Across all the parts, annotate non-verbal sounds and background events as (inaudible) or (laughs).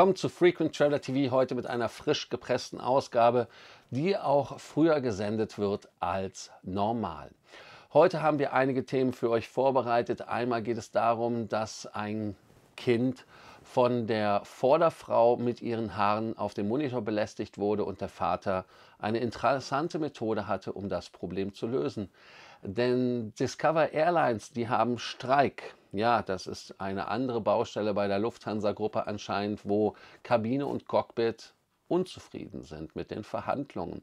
Willkommen zu Frequent Traveler TV heute mit einer frisch gepressten Ausgabe, die auch früher gesendet wird als normal. Heute haben wir einige Themen für euch vorbereitet. Einmal geht es darum, dass ein Kind von der Vorderfrau mit ihren Haaren auf dem Monitor belästigt wurde und der Vater eine interessante Methode hatte, um das Problem zu lösen. Denn Discover Airlines, die haben Streik. Ja, das ist eine andere Baustelle bei der Lufthansa-Gruppe anscheinend, wo Kabine und Cockpit unzufrieden sind mit den Verhandlungen.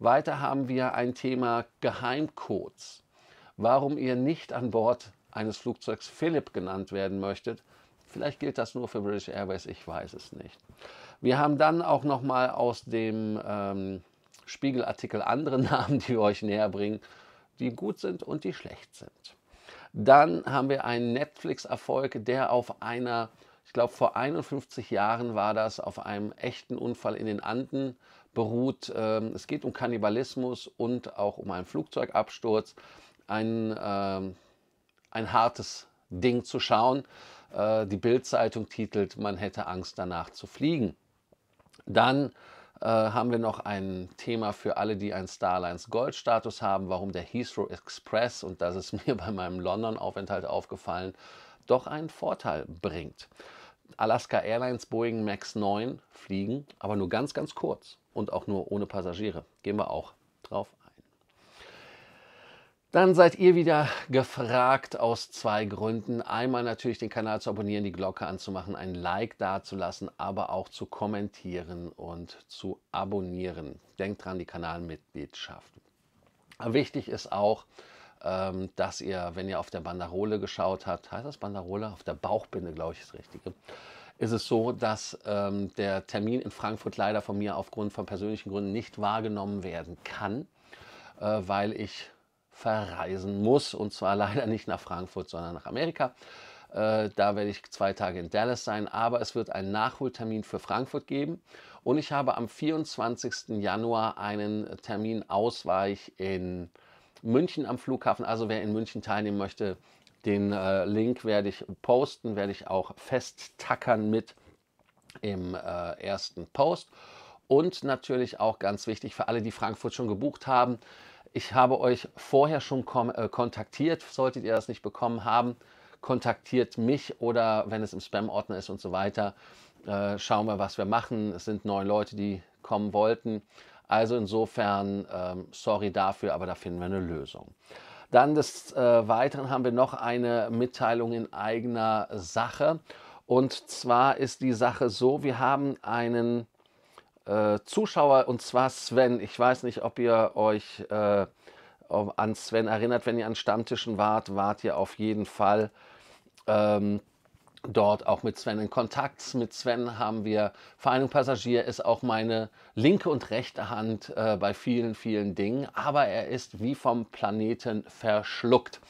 Weiter haben wir ein Thema Geheimcodes. Warum ihr nicht an Bord eines Flugzeugs Philipp genannt werden möchtet, Vielleicht gilt das nur für British Airways, ich weiß es nicht. Wir haben dann auch nochmal aus dem ähm, Spiegelartikel andere (laughs) Namen, die wir euch näher bringen die gut sind und die schlecht sind. Dann haben wir einen Netflix-Erfolg, der auf einer, ich glaube vor 51 Jahren war das, auf einem echten Unfall in den Anden beruht. Ähm, es geht um Kannibalismus und auch um einen Flugzeugabsturz. Ein, ähm, ein hartes Ding zu schauen. Äh, die Bild-Zeitung titelt, man hätte Angst danach zu fliegen. Dann äh, haben wir noch ein Thema für alle, die einen Starlines Gold Status haben, warum der Heathrow Express, und das ist (laughs) mir bei meinem London-Aufenthalt aufgefallen, doch einen Vorteil bringt. Alaska Airlines Boeing MAX 9 fliegen, aber nur ganz, ganz kurz und auch nur ohne Passagiere. Gehen wir auch drauf dann seid ihr wieder gefragt aus zwei Gründen. Einmal natürlich den Kanal zu abonnieren, die Glocke anzumachen, ein Like dazulassen, aber auch zu kommentieren und zu abonnieren. Denkt dran, die Kanalmitgliedschaft. Wichtig ist auch, ähm, dass ihr, wenn ihr auf der Banderole geschaut habt, heißt das Banderole? Auf der Bauchbinde, glaube ich, ist das Richtige ist es so, dass ähm, der Termin in Frankfurt leider von mir aufgrund von persönlichen Gründen nicht wahrgenommen werden kann, äh, weil ich verreisen muss. Und zwar (laughs) leider nicht nach Frankfurt, sondern nach Amerika. Äh, da werde ich zwei Tage in Dallas sein, aber es wird einen Nachholtermin für Frankfurt geben. Und ich habe am 24. Januar einen Termin Ausweich in München am Flughafen. Also wer in München teilnehmen möchte, den äh, Link werde ich posten, werde ich auch festtackern mit im äh, ersten Post. Und natürlich auch ganz wichtig für alle, die Frankfurt schon gebucht haben, ich habe euch vorher schon äh, kontaktiert, solltet ihr das nicht bekommen haben. Kontaktiert mich oder wenn es im Spam-Ordner ist und so weiter. Äh, schauen wir, was wir machen. Es sind neun Leute, die kommen wollten. Also insofern, ähm, sorry dafür, aber da finden wir eine Lösung. Dann des äh, Weiteren haben wir noch eine Mitteilung in eigener Sache. Und zwar ist die Sache so, wir haben einen äh, Zuschauer und zwar Sven. Ich weiß nicht, ob ihr euch äh, an Sven erinnert, wenn ihr an Stammtischen wart, wart ihr auf jeden Fall ähm, dort auch mit Sven in Kontakt. Mit Sven haben wir Vereinigung Passagier ist auch meine linke und rechte Hand äh, bei vielen, vielen Dingen, aber er ist wie vom Planeten verschluckt.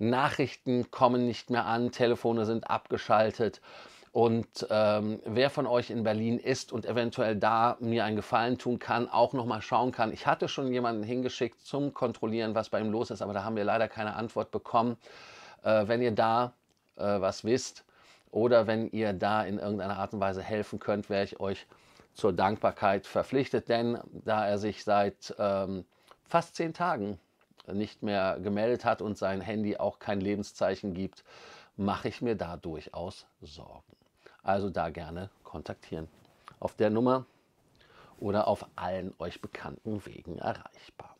Nachrichten kommen nicht mehr an, Telefone sind abgeschaltet. Und ähm, wer von euch in Berlin ist und eventuell da mir einen Gefallen tun kann, auch nochmal schauen kann. Ich hatte schon jemanden hingeschickt zum Kontrollieren, was bei ihm los ist, aber da haben wir leider keine Antwort bekommen. Äh, wenn ihr da äh, was wisst oder wenn ihr da in irgendeiner Art und Weise helfen könnt, wäre ich euch zur Dankbarkeit verpflichtet, denn da er sich seit ähm, fast zehn Tagen nicht mehr gemeldet hat und sein Handy auch kein Lebenszeichen gibt, mache ich mir da durchaus Sorgen. Also da gerne kontaktieren. Auf der Nummer oder auf allen euch bekannten Wegen erreichbar.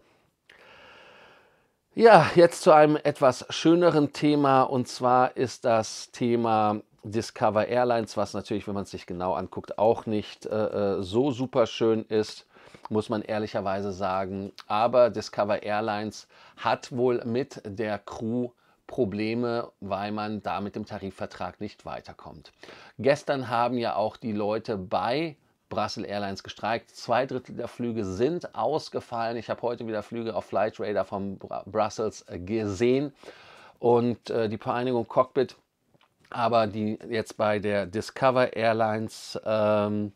Ja, jetzt zu einem etwas schöneren Thema und zwar ist das Thema Discover Airlines, was natürlich, wenn man es sich genau anguckt, auch nicht äh, äh so super schön ist, muss man ehrlicherweise sagen. Aber Discover Airlines hat wohl mit der Crew Probleme, weil man da mit dem Tarifvertrag nicht weiterkommt. Gestern haben ja auch die Leute bei Brussels Airlines gestreikt. Zwei Drittel der Flüge sind ausgefallen. Ich habe heute wieder Flüge auf Flight Radar von Brussels äh, gesehen und äh, die Vereinigung Cockpit, aber die jetzt bei der Discover Airlines ähm,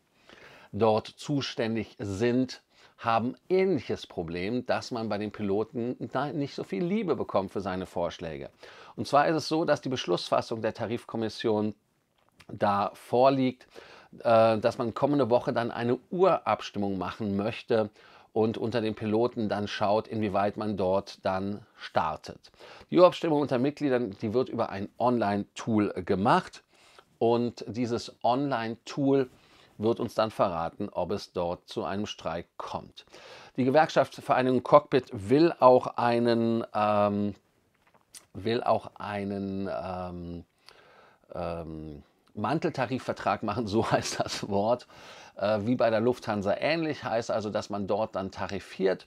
dort zuständig sind, haben ähnliches Problem, dass man bei den Piloten nicht so viel Liebe bekommt für seine Vorschläge. Und zwar ist es so, dass die Beschlussfassung der Tarifkommission da vorliegt, äh, dass man kommende Woche dann eine Urabstimmung machen möchte und unter den Piloten dann schaut, inwieweit man dort dann startet. Die Urabstimmung unter Mitgliedern, die wird über ein Online-Tool gemacht und dieses Online-Tool wird uns dann verraten, ob es dort zu einem Streik kommt. Die Gewerkschaftsvereinigung Cockpit will auch einen, ähm, will auch einen ähm, ähm, Manteltarifvertrag machen, (laughs) so heißt das Wort, äh, wie bei der Lufthansa ähnlich, heißt also, dass man dort dann tarifiert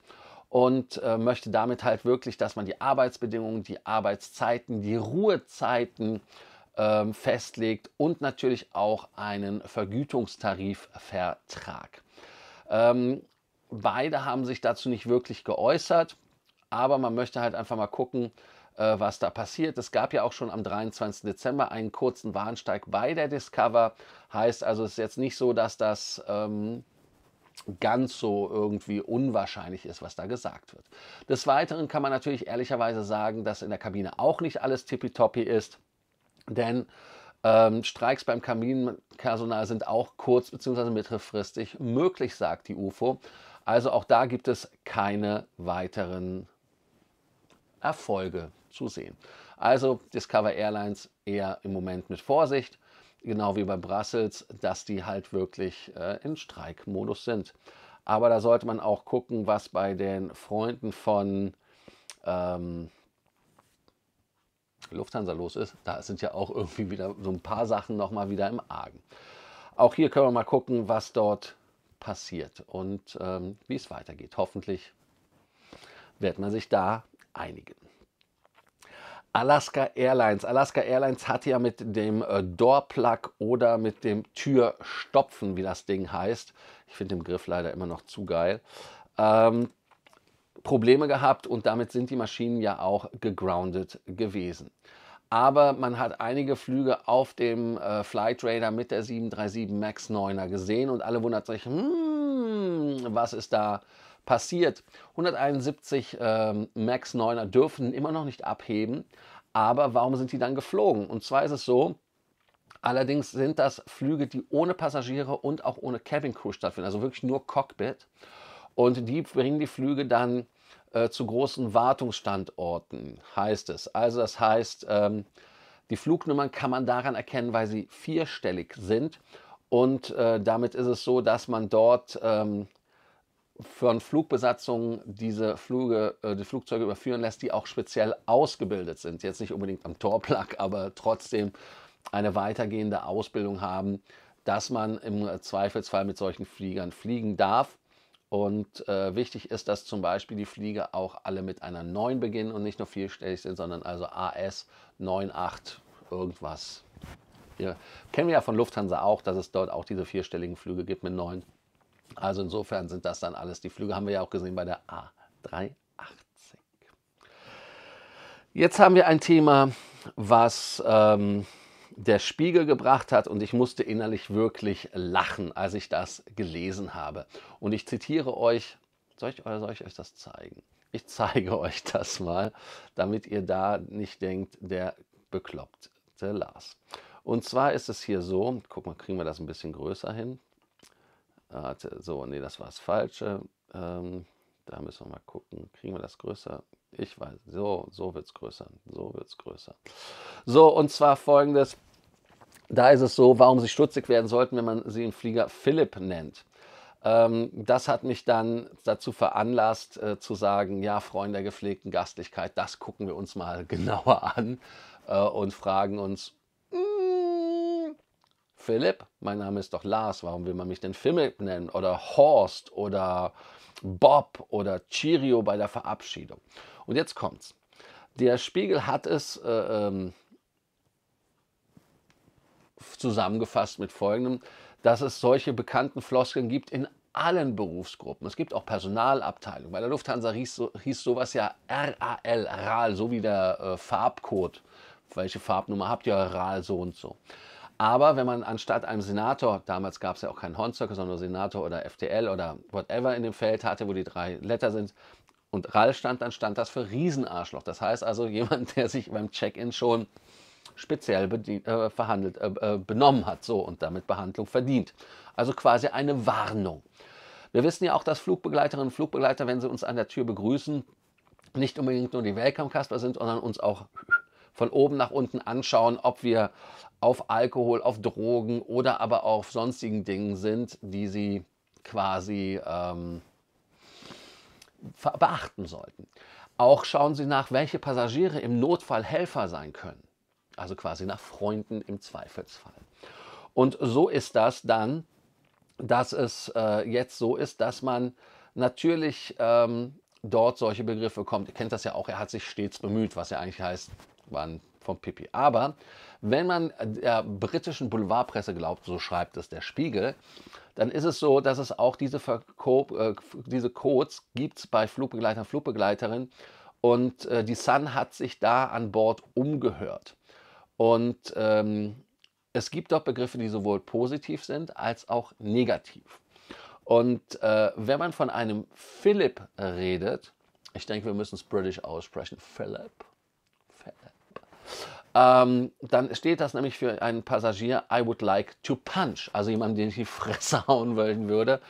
und äh, möchte damit halt wirklich, dass man die Arbeitsbedingungen, die Arbeitszeiten, die Ruhezeiten, ähm, festlegt und natürlich auch einen Vergütungstarifvertrag. Ähm, beide haben sich dazu nicht wirklich geäußert, aber man möchte halt einfach mal gucken, äh, was da passiert. Es gab ja auch schon am 23. Dezember einen kurzen Warnsteig bei der Discover. Heißt also, es ist jetzt nicht so, dass das ähm, ganz so irgendwie unwahrscheinlich ist, was da gesagt wird. Des Weiteren kann man natürlich ehrlicherweise sagen, dass in der Kabine auch nicht alles tippitoppi ist. Denn ähm, Streiks beim Kaminpersonal sind auch kurz- bzw. mittelfristig möglich, sagt die UFO. Also auch da gibt es keine weiteren Erfolge zu sehen. Also Discover Airlines eher im Moment mit Vorsicht, genau wie bei Brussels, dass die halt wirklich äh, in Streikmodus sind. Aber da sollte man auch gucken, was bei den Freunden von ähm, Lufthansa los ist, da sind ja auch irgendwie wieder so ein paar Sachen nochmal wieder im Argen. Auch hier können wir mal gucken, was dort passiert und ähm, wie es weitergeht. Hoffentlich wird man sich da einigen. Alaska Airlines. Alaska Airlines hat ja mit dem äh, Doorplug oder mit dem Türstopfen, wie das Ding heißt, ich finde den Griff leider immer noch zu geil, ähm, Probleme gehabt und damit sind die Maschinen ja auch gegroundet gewesen. Aber man hat einige Flüge auf dem äh, Flight Radar mit der 737 MAX 9er gesehen und alle wundert sich, hmm, was ist da passiert? 171 äh, MAX 9er dürfen immer noch nicht abheben, aber warum sind die dann geflogen? Und zwar ist es so, allerdings sind das Flüge, die ohne Passagiere und auch ohne Cabin Crew stattfinden, also wirklich nur Cockpit. Und die bringen die Flüge dann äh, zu großen Wartungsstandorten, heißt es. Also das heißt, ähm, die Flugnummern kann man daran erkennen, weil sie vierstellig sind. Und äh, damit ist es so, dass man dort ähm, von Flugbesatzungen diese Flüge, äh, die Flugzeuge überführen lässt, die auch speziell ausgebildet sind. Jetzt nicht unbedingt am Torplug, (laughs) aber trotzdem eine weitergehende Ausbildung haben, dass man im Zweifelsfall mit solchen Fliegern fliegen darf. Und äh, wichtig ist, dass zum Beispiel die Fliege auch alle mit einer 9 beginnen und nicht nur vierstellig sind, sondern also AS 98 irgendwas. Ja, kennen wir ja von Lufthansa auch, dass es dort auch diese vierstelligen Flüge gibt mit 9. Also insofern sind das dann alles die Flüge, haben wir ja auch gesehen bei der A380. Jetzt haben wir ein Thema, was ähm, der Spiegel gebracht hat und ich musste innerlich wirklich lachen, als ich das gelesen habe. Und ich zitiere euch, soll ich, oder soll ich euch das zeigen? Ich (laughs) zeige euch das mal, damit ihr da nicht denkt, der bekloppte Lars. Und zwar ist es hier so, guck mal, kriegen wir das ein bisschen größer hin. So, nee, das war das Falsche. Ähm, da müssen wir mal gucken, kriegen wir das größer? Ich weiß, so, so wird es größer, so wird es größer. So, und zwar folgendes. Da ist es so, warum sie stutzig werden sollten, wenn man sie im Flieger Philipp nennt. Ähm, das hat mich dann dazu veranlasst, äh, zu sagen: Ja, Freunde der gepflegten Gastlichkeit, das gucken wir uns mal (laughs) genauer an äh, und fragen uns: hm, Philipp, mein Name ist doch Lars, warum will man mich denn Philipp nennen? Oder Horst oder Bob oder Chirio bei der Verabschiedung. Und jetzt kommt's. Der Spiegel hat es. Äh, ähm, zusammengefasst mit folgendem, dass es solche bekannten Floskeln gibt in allen Berufsgruppen. Es gibt auch Personalabteilungen. Bei der Lufthansa hieß, hieß sowas ja RAL, RAL, so wie der äh, Farbcode. Welche Farbnummer habt ihr? RAL so und so. Aber wenn man anstatt einem Senator, damals gab es ja auch keinen Hornzöcke, sondern Senator oder FTL oder whatever in dem Feld hatte, wo die drei Letter sind, und RAL stand, dann stand das für Riesenarschloch. Das heißt also (laughs) jemand, der sich beim Check-in schon speziell äh, verhandelt, äh, äh, benommen hat so, und damit Behandlung verdient. Also quasi eine Warnung. Wir wissen ja auch, dass Flugbegleiterinnen und Flugbegleiter, wenn sie uns an der Tür begrüßen, nicht unbedingt nur die Welcome-Kasper sind, sondern uns auch von oben nach unten anschauen, ob wir auf Alkohol, auf Drogen oder aber auf sonstigen Dingen sind, die sie quasi ähm, beachten sollten. Auch schauen Sie nach, welche Passagiere im Notfall Helfer sein können also quasi nach Freunden im Zweifelsfall. Und so ist das dann, dass es äh, jetzt so ist, dass man natürlich ähm, dort solche Begriffe kommt. Ihr kennt das ja auch, er hat sich stets bemüht, was ja eigentlich heißt, wann von Pippi. Aber wenn man der britischen Boulevardpresse glaubt, so schreibt es der Spiegel, dann ist es so, dass es auch diese, Verko äh, diese Codes gibt bei Flugbegleitern, Flugbegleiterinnen. Und äh, die Sun hat sich da an Bord umgehört. Und ähm, es gibt auch Begriffe, die sowohl positiv sind als auch negativ. Und äh, wenn man von einem Philip redet, ich denke, wir müssen es britisch aussprechen, Philip, Philip. Ähm, dann steht das nämlich für einen Passagier, I would like to punch, also jemanden, den ich die Fresse (laughs) hauen wollen würde.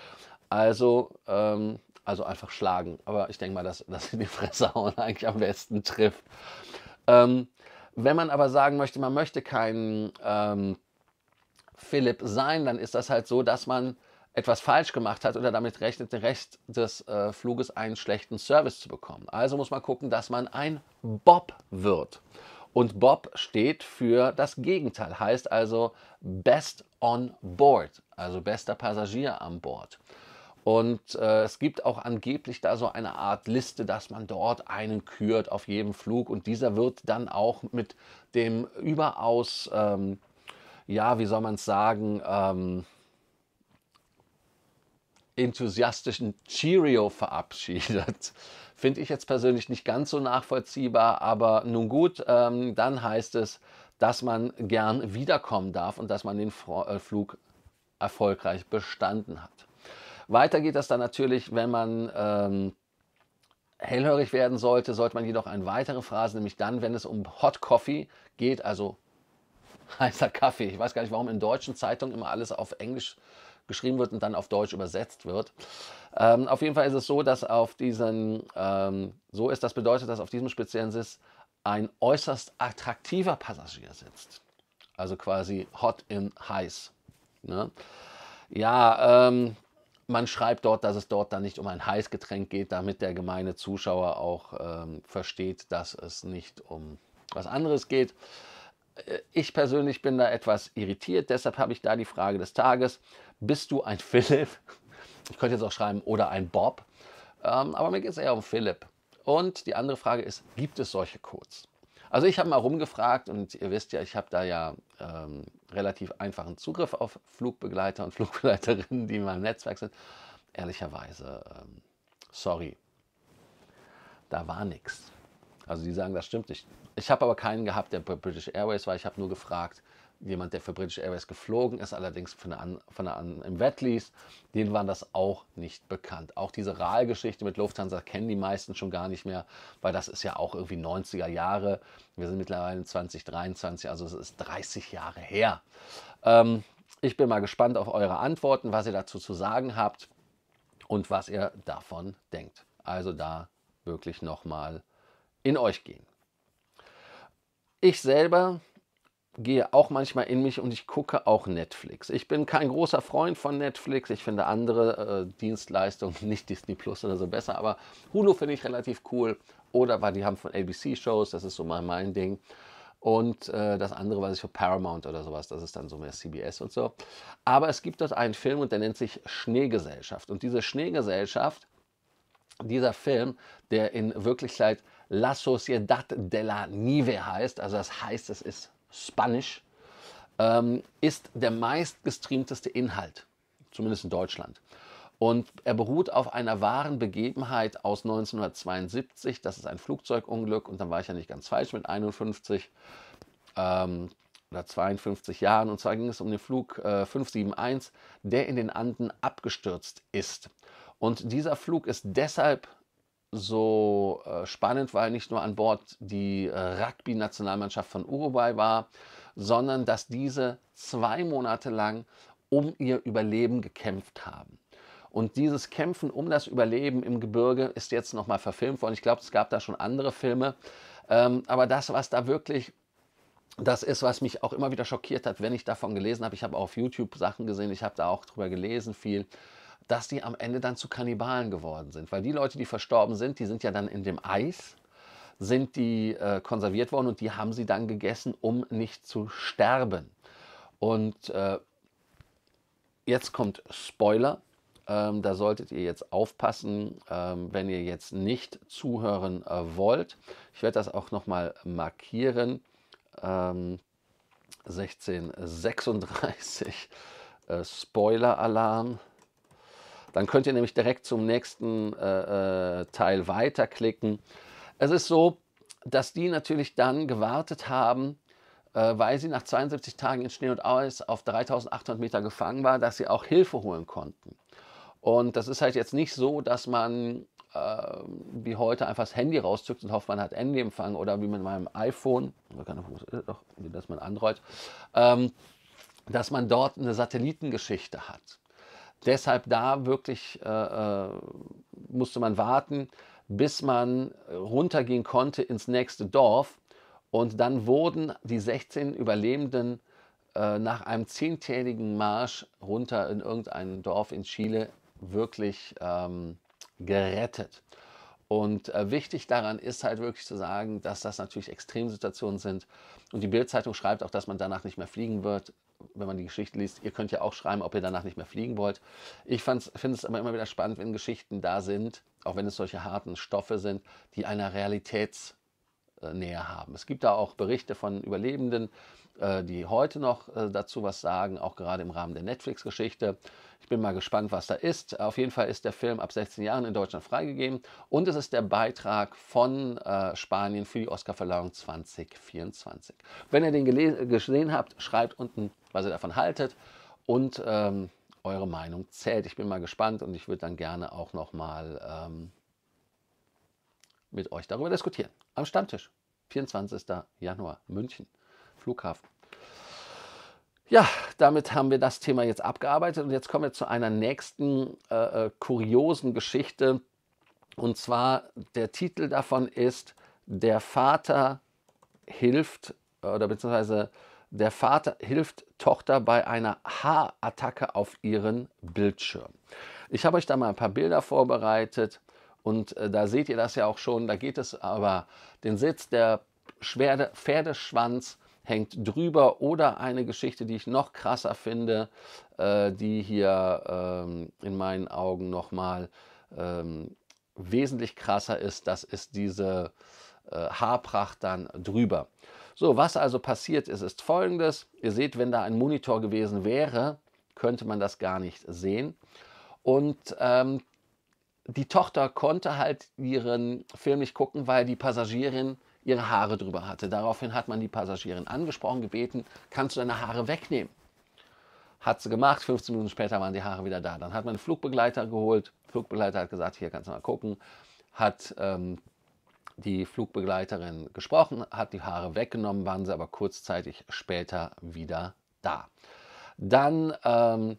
Also, ähm, also einfach schlagen. Aber ich denke mal, dass, dass die Fresse hauen (laughs) eigentlich am besten trifft. Ähm, wenn man aber sagen möchte, man möchte kein ähm, Philipp sein, dann ist das halt so, dass man etwas falsch gemacht hat oder damit rechnet, den Rest des äh, Fluges einen schlechten Service zu bekommen. Also muss man gucken, dass man ein Bob wird. Und Bob steht für das Gegenteil, heißt also Best on Board, also bester Passagier an Bord. Und äh, es gibt auch angeblich da so eine Art Liste, dass man dort einen kürt auf jedem Flug. Und dieser wird dann auch mit dem überaus, ähm, ja, wie soll man es sagen, ähm, enthusiastischen Cheerio verabschiedet. (laughs) Finde ich jetzt persönlich nicht ganz so nachvollziehbar, aber nun gut, ähm, dann heißt es, dass man gern wiederkommen darf und dass man den äh, Flug erfolgreich bestanden hat. Weiter geht das dann natürlich, wenn man ähm, hellhörig werden sollte, sollte man jedoch eine weitere Phrase, nämlich dann, wenn es um Hot Coffee geht, also (laughs) heißer Kaffee. Ich weiß gar nicht, warum in deutschen Zeitungen immer alles auf Englisch geschrieben wird und dann auf Deutsch übersetzt wird. Ähm, auf jeden Fall ist es so, dass auf diesen, ähm, so ist, das bedeutet, dass auf diesem speziellen Sitz ein äußerst attraktiver Passagier sitzt. Also quasi hot in heiß. Ne? Ja, ähm, man schreibt dort, dass es dort dann nicht um ein Heißgetränk geht, damit der gemeine Zuschauer auch ähm, versteht, dass es nicht um was anderes geht. Äh, ich persönlich bin da etwas irritiert, deshalb habe ich da die Frage des Tages. Bist du ein (laughs) Philipp? Ich könnte jetzt auch schreiben, oder ein Bob. Ähm, aber mir geht es eher um Philipp. Und die andere Frage ist, gibt es solche Codes? Also ich habe mal rumgefragt und ihr wisst ja, ich habe da ja ähm, relativ einfachen Zugriff auf Flugbegleiter und (laughs) Flugbegleiterinnen, die in meinem Netzwerk sind. Ehrlicherweise, ähm, sorry, da war nichts. Also die sagen, das stimmt nicht. Ich habe aber keinen gehabt, der bei British Airways war. Ich habe nur gefragt, jemand, der für British Airways geflogen ist, allerdings von der an, von der an, im Wettlease, denen waren das auch nicht bekannt. Auch diese Rahlgeschichte mit Lufthansa kennen die meisten schon gar nicht mehr, weil das ist ja auch irgendwie 90er Jahre. Wir sind mittlerweile 2023, also es ist 30 Jahre her. Ähm, ich bin mal gespannt auf eure Antworten, was ihr dazu zu sagen habt und was ihr davon denkt. Also da wirklich nochmal in euch gehen. Ich selber gehe auch manchmal in mich und ich gucke auch Netflix. Ich bin kein großer Freund von Netflix. Ich finde andere äh, Dienstleistungen, (laughs) nicht Disney Plus oder so besser, aber Hulu finde ich relativ cool. Oder weil die haben von ABC Shows, das ist so mal mein Ding. Und äh, das andere weiß ich für Paramount oder sowas, das ist dann so mehr CBS und so. Aber es gibt dort einen Film und der nennt sich Schneegesellschaft. Und diese Schneegesellschaft, dieser Film, der in Wirklichkeit La Sociedad de la Nive heißt, also das heißt, es ist Spanisch, ähm, ist der meistgestreamteste Inhalt, zumindest in Deutschland. Und er beruht auf einer wahren Begebenheit aus 1972. Das ist ein Flugzeugunglück und dann war ich ja nicht ganz falsch mit 51 ähm, oder 52 Jahren. Und zwar ging es um den Flug äh, 571, der in den Anden abgestürzt ist. Und dieser Flug ist deshalb so äh, spannend, weil nicht nur an Bord die äh, Rugby-Nationalmannschaft von Uruguay war, sondern dass diese zwei Monate lang um ihr Überleben gekämpft haben. Und dieses Kämpfen um das Überleben im Gebirge ist jetzt nochmal verfilmt worden. Ich glaube, es gab da schon andere Filme. Ähm, aber das, was da wirklich das ist, was mich auch immer wieder schockiert hat, wenn ich davon gelesen habe. Ich habe auch auf YouTube Sachen gesehen, ich habe da auch drüber gelesen viel dass die am Ende dann zu Kannibalen geworden sind. Weil die Leute, die verstorben sind, die sind ja dann in dem Eis, sind die äh, konserviert worden und die haben sie dann gegessen, um nicht zu sterben. Und äh, jetzt kommt Spoiler. Ähm, da solltet ihr jetzt aufpassen, ähm, wenn ihr jetzt nicht zuhören äh, wollt. Ich werde das auch nochmal markieren. Ähm, 1636 äh, Spoiler-Alarm. Dann könnt ihr nämlich direkt zum nächsten äh, äh, Teil weiterklicken. Es ist so, dass die natürlich dann gewartet haben, äh, weil sie nach 72 Tagen in Schnee und Eis auf 3800 Meter gefangen war, dass sie auch Hilfe holen konnten. Und das ist halt jetzt nicht so, dass man äh, wie heute einfach das Handy rauszückt und hofft, man hat Handyempfang oder wie mit meinem iPhone, doch, das Android, ähm, dass man dort eine Satellitengeschichte hat. Deshalb da wirklich äh, äh, musste man warten, bis man runtergehen konnte ins nächste Dorf. Und dann wurden die 16 Überlebenden äh, nach einem zehntägigen Marsch runter in irgendein Dorf in Chile wirklich ähm, gerettet. Und äh, wichtig daran ist halt wirklich zu sagen, dass das natürlich Extremsituationen sind. Und die Bildzeitung schreibt auch, dass man danach nicht mehr fliegen wird. Wenn man die Geschichte liest, ihr könnt ja auch schreiben, ob ihr danach nicht mehr fliegen wollt. Ich finde es aber immer wieder spannend, wenn Geschichten da sind, auch wenn es solche harten Stoffe sind, die einer Realitätsnähe näher haben. Es gibt da auch Berichte von Überlebenden, äh, die heute noch äh, dazu was sagen, auch gerade im Rahmen der Netflix-Geschichte. Ich bin mal gespannt, was da ist. Auf jeden Fall ist der Film ab 16 Jahren in Deutschland freigegeben und es ist der Beitrag von äh, Spanien für die Oscarverleihung 2024. Wenn ihr den gesehen habt, schreibt unten, was ihr davon haltet und ähm, eure Meinung zählt. Ich bin mal gespannt und ich würde dann gerne auch nochmal ähm, mit euch darüber diskutieren. Am Stammtisch, 24. Januar, München. Flughafen. Ja, damit haben wir das Thema jetzt abgearbeitet und jetzt kommen wir zu einer nächsten äh, äh, kuriosen Geschichte. Und zwar der Titel davon ist Der Vater hilft oder beziehungsweise der Vater hilft Tochter bei einer Haarattacke auf ihren Bildschirm. Ich habe euch da mal ein paar Bilder vorbereitet und äh, da seht ihr das ja auch schon. Da geht es aber den Sitz der Schwerde, Pferdeschwanz hängt drüber oder eine Geschichte, die ich noch krasser finde, äh, die hier ähm, in meinen Augen nochmal ähm, wesentlich krasser ist, das ist diese äh, Haarpracht dann drüber. So, was also passiert ist, ist folgendes. Ihr seht, wenn da ein Monitor gewesen wäre, könnte man das gar nicht sehen. Und ähm, die Tochter konnte halt ihren Film nicht gucken, weil die Passagierin ihre Haare drüber hatte. Daraufhin hat man die Passagierin angesprochen, gebeten, kannst du deine Haare wegnehmen? Hat sie gemacht, 15 Minuten später waren die Haare wieder da. Dann hat man einen Flugbegleiter geholt, Flugbegleiter hat gesagt, hier kannst du mal gucken, hat ähm, die Flugbegleiterin gesprochen, hat die Haare weggenommen, waren sie aber kurzzeitig später wieder da. Dann ähm,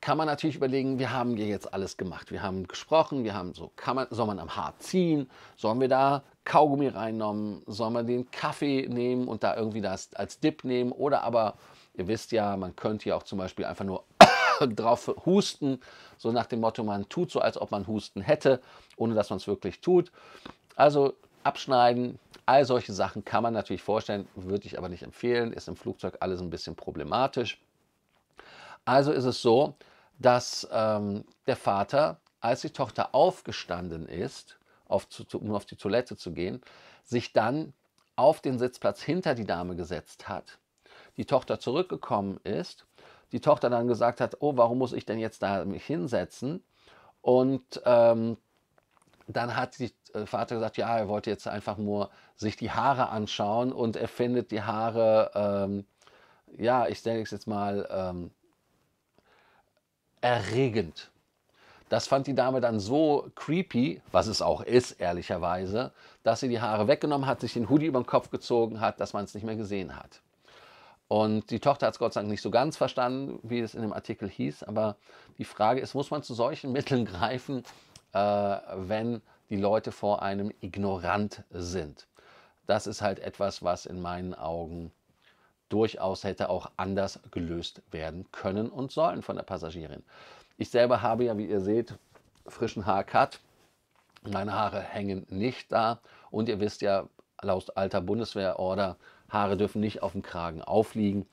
kann man natürlich überlegen, wir haben hier jetzt alles gemacht. Wir haben gesprochen, wir haben so, kann man, soll man am Haar ziehen, sollen wir da Kaugummi reinnehmen, soll man den Kaffee nehmen und da irgendwie das als Dip nehmen oder aber, ihr wisst ja, man könnte ja auch zum Beispiel einfach nur (coughs) drauf husten, so nach dem Motto, man tut so, als ob man Husten hätte, ohne dass man es wirklich tut. Also abschneiden, all solche Sachen kann man natürlich vorstellen, würde ich aber nicht empfehlen, ist im Flugzeug alles ein bisschen problematisch. Also ist es so, dass ähm, der Vater, als die Tochter aufgestanden ist, auf zu, um auf die Toilette zu gehen, sich dann auf den Sitzplatz hinter die Dame gesetzt hat, die Tochter zurückgekommen ist, die Tochter dann gesagt hat, oh, warum muss ich denn jetzt da mich hinsetzen? Und ähm, dann hat der äh, Vater gesagt, ja, er wollte jetzt einfach nur sich die Haare anschauen und er findet die Haare, ähm, ja, ich denke es jetzt mal, ähm, erregend. Das fand die Dame dann so creepy, was es auch ist, ehrlicherweise, dass sie die Haare weggenommen hat, sich den Hoodie über den Kopf gezogen hat, dass man es nicht mehr gesehen hat. Und die Tochter hat es Gott sei Dank nicht so ganz verstanden, wie es in dem Artikel hieß. Aber die Frage ist, muss man zu solchen (laughs) Mitteln greifen, äh, wenn die Leute vor einem ignorant sind? Das ist halt etwas, was in meinen Augen durchaus hätte auch anders gelöst werden können und sollen von der Passagierin. Ich selber habe ja, wie ihr seht, frischen Haarcut. Meine Haare hängen nicht da. Und ihr wisst ja, laut alter Bundeswehrorder, Haare dürfen nicht auf dem Kragen aufliegen.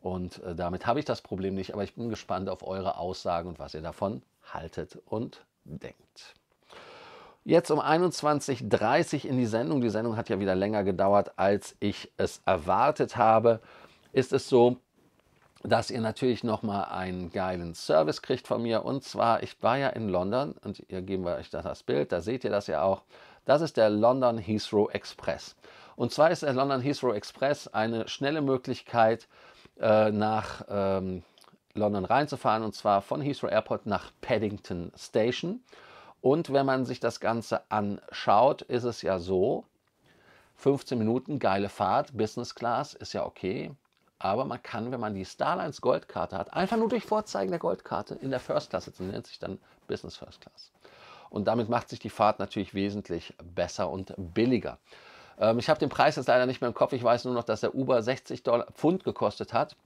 Und äh, damit habe ich das Problem nicht. Aber ich bin gespannt auf eure Aussagen und was ihr davon haltet und denkt. Jetzt um 21.30 Uhr in die Sendung. Die Sendung hat ja wieder länger gedauert, als ich es erwartet habe. Ist es so, dass ihr natürlich nochmal einen geilen Service kriegt von mir. Und zwar, ich war ja in London und hier geben wir euch das Bild, da seht ihr das ja auch. Das ist der London Heathrow Express. Und zwar ist der London Heathrow Express eine schnelle Möglichkeit, äh, nach ähm, London reinzufahren, und zwar von Heathrow Airport nach Paddington Station. Und wenn man sich das Ganze anschaut, ist es ja so, 15 Minuten, geile Fahrt, Business Class ist ja okay. Aber man kann, wenn man die Starlines Goldkarte hat, einfach nur durch Vorzeigen der Goldkarte in der First Class sitzen, nennt sich dann Business First Class. Und damit macht sich die Fahrt natürlich wesentlich besser und billiger. Ähm, ich habe den Preis jetzt leider nicht mehr im Kopf. Ich weiß nur noch, dass der Uber 60 Dollar, Pfund gekostet hat.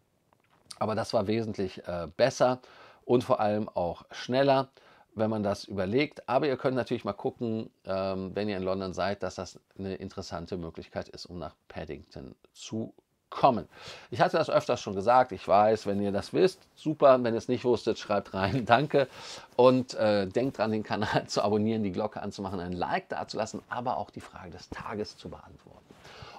Aber das war wesentlich äh, besser und vor allem auch schneller, wenn man das überlegt. Aber ihr könnt natürlich mal gucken, ähm, wenn ihr in London seid, dass das eine interessante Möglichkeit ist, um nach Paddington zu kommen. Ich hatte das öfters schon gesagt, ich weiß, wenn ihr das wisst, super. Wenn ihr es nicht wusstet, schreibt rein, (laughs) danke. Und äh, denkt dran, den Kanal (laughs) zu abonnieren, die Glocke anzumachen, ein Like da zu lassen, aber auch die Frage des Tages zu beantworten.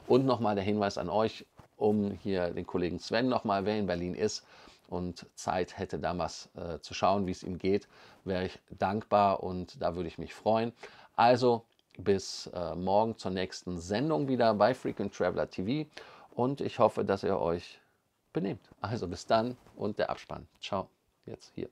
Und nochmal der Hinweis an euch, um hier den Kollegen Sven nochmal, wer in Berlin ist und Zeit hätte, da was äh, zu schauen, wie es ihm geht, wäre ich dankbar und da würde ich mich freuen. Also bis äh, morgen zur nächsten Sendung wieder bei Frequent Traveler TV und ich hoffe, dass ihr euch benehmt. Also bis dann und der Abspann. Ciao. Jetzt hier.